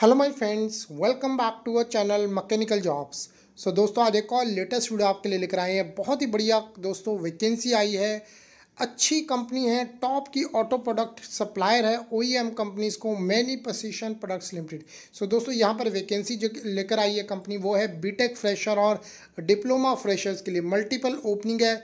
hello my friends welcome back to our channel mechanical jobs so दोस्तों आज एक और लेटेस्ट वीडियो आपके लिए लेकर आए हैं बहुत ही बढ़िया दोस्तों वैकेंसी आई है अच्छी कंपनी है टॉप की ऑटो प्रोडक्ट सप्लायर है ओ कंपनीज e को many position products limited so दोस्तों यहाँ पर वैकेंसी जो लेकर आई है कंपनी वो है बीटेक फ्रेशर और डिप्लोमा फ्रेशर्स के लिए मल्टीपल ओपनिंग है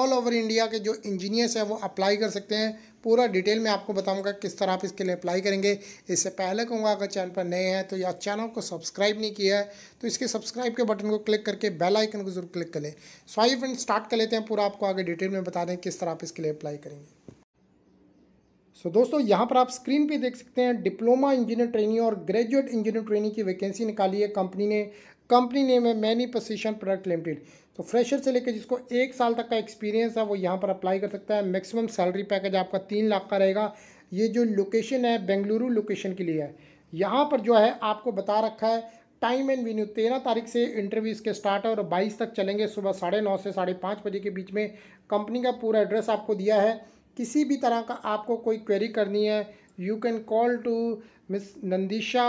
ऑल ओवर इंडिया के जो इंजीनियर्स हैं वो अप्लाई कर सकते हैं पूरा डिटेल में आपको बताऊंगा किस तरह आप इसके लिए अप्लाई करेंगे इससे पहले कहूँगा अगर चैनल पर नए हैं तो या चैनल को सब्सक्राइब नहीं किया है तो इसके सब्सक्राइब के बटन को क्लिक करके बेल आइकन को जरूर क्लिक कर लें सो फ्रेंड स्टार्ट कर लेते हैं पूरा आपको आगे डिटेल में बता दें किस तरह आप इसके लिए अप्लाई करेंगे सो so, दोस्तों यहाँ पर आप स्क्रीन पे देख सकते हैं डिप्लोमा इंजीनियर ट्रेनी और ग्रेजुएट इंजीनियर ट्रेनी की वैकेंसी निकाली है कंपनी ने कंपनी नेम है मैनी पोजिशन प्रोडक्ट लिमिटेड तो फ्रेशर से लेकर जिसको एक साल तक का एक्सपीरियंस है वो यहाँ पर अप्लाई कर सकता है मैक्सिमम सैलरी पैकेज आपका तीन लाख का रहेगा ये जो लोकेशन है बेंगलुरु लोकेशन के लिए है यहाँ पर जो है आपको बता रखा है टाइम एंड वेन्यू तेरह तारीख से इंटरव्यू इसके स्टार्ट है और बाईस तक चलेंगे सुबह साढ़े नौ से साढ़े पाँच बजे के बीच में कंपनी का पूरा एड्रेस आपको दिया है किसी भी तरह का आपको कोई क्वेरी करनी है you can call to miss Nandisha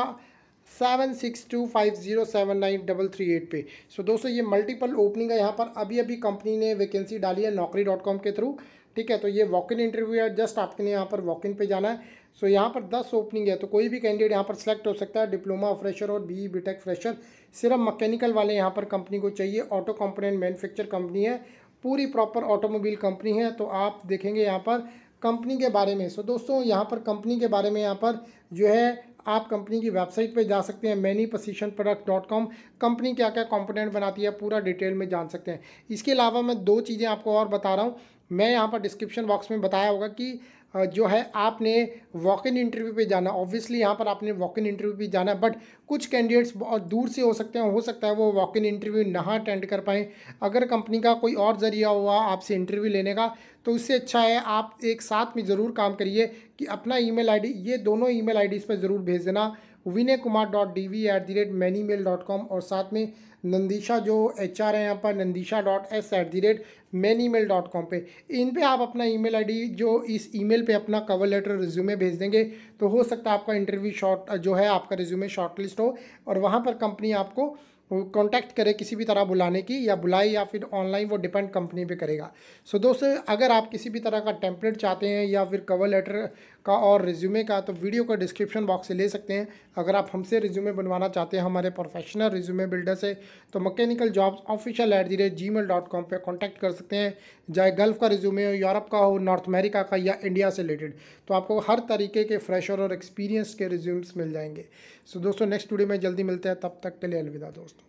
seven six two five zero seven nine double three eight पे सो so, दोस्तों ये मल्टीपल ओपनिंग है यहाँ पर अभी अभी कंपनी ने वैकेंसी डाली है नौकरी डॉट कॉम के थ्रू ठीक है तो ये वॉक इन इंटरव्यू है जस्ट आपके यहाँ पर वॉक इन पे जाना है सो so, यहाँ पर दस ओपनिंग है तो कोई भी कैंडिडेट यहाँ पर सेलेक्ट हो सकता है डिप्लोमा फ्रेशर और बी बी टेक फ्रेशर सिर्फ मकैनिकल वाले यहाँ पर कंपनी को चाहिए ऑटो कंपोनेंट मैनुफैक्चर कंपनी है पूरी प्रॉपर ऑटोमोबाइल कंपनी है तो आप देखेंगे यहाँ पर कंपनी के बारे में सो so, दोस्तों यहाँ पर कंपनी के बारे में यहाँ पर जो है आप कंपनी की वेबसाइट पर जा सकते हैं many position product dot com company क्या क्या कॉम्पोनेंट बनाती है पूरा डिटेल में जान सकते हैं इसके अलावा मैं दो चीज़ें आपको और बता रहा हूँ मैं यहाँ पर डिस्क्रिप्शन बॉक्स में बताया होगा कि जो है आपने वॉक इन इंटरव्यू पे जाना ऑब्वियसली यहाँ पर आपने वॉक इन इंटरव्यू पे जाना बट कुछ कैंडिडेट्स बहुत दूर से हो सकते हैं हो सकता है वो वॉक इन इंटरव्यू ना अटेंड कर पाएँ अगर कंपनी का कोई और ज़रिया हुआ आपसे इंटरव्यू लेने का तो उससे अच्छा है आप एक साथ में ज़रूर काम करिए कि अपना ई मेल ये दोनों ई मेल पर ज़रूर भेज देना Vinay Kumar dot D V at the rate many mail dot com और साथ में नंदिशा जो एच आर है यहाँ पर Nandisha dot S at the rate many mail dot com पर इन पर आप अपना ई मेल आई डी जो इस ई मेल पर अपना कवर लेटर रिज्यूमे भेज देंगे तो हो सकता है आपका इंटरव्यू शॉर्ट जो है आपका रिज्यूमे शॉर्ट लिस्ट हो और वहाँ पर कंपनी आपको कॉन्टैक्ट करे किसी भी तरह बुलाने की या बुलाए या फिर ऑनलाइन वो डिपेंड कंपनी पे करेगा सो so, दोस्तों अगर आप किसी भी तरह का टेम्पलेट चाहते हैं या फिर कवर लेटर का और रिज्यूमे का तो वीडियो का डिस्क्रिप्शन बॉक्स से ले सकते हैं अगर आप हमसे रिज्यूमे बनवाना चाहते हैं हमारे प्रोफेशनल रिज्यूमे बिल्डर से तो mechanical jobs official at the rate G mail dot com पर कॉन्टैक्ट कर सकते हैं चाहे गल्फ़ का रिज्यूमे हो यूरोप का हो नॉर्थ अमेरिका का या इंडिया से रिलेटेड तो आपको हर तरीके के फ्रेशर और एक्सपीरियंस के रिज्यूम्स मिल जाएंगे सो so, दोस्तों नेक्स्ट वीडियो में जल्दी मिलते हैं तब तक के लिए अलविदा दोस्तों